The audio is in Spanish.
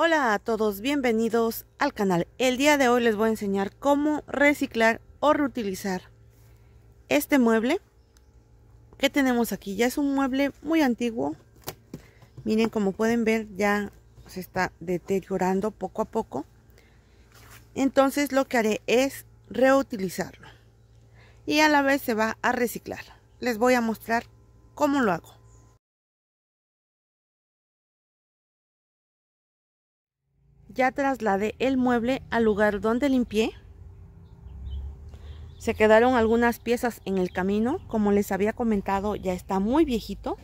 Hola a todos, bienvenidos al canal. El día de hoy les voy a enseñar cómo reciclar o reutilizar este mueble que tenemos aquí. Ya es un mueble muy antiguo. Miren, como pueden ver, ya se está deteriorando poco a poco. Entonces lo que haré es reutilizarlo. Y a la vez se va a reciclar. Les voy a mostrar cómo lo hago. ya trasladé el mueble al lugar donde limpié. Se quedaron algunas piezas en el camino, como les había comentado ya está muy viejito.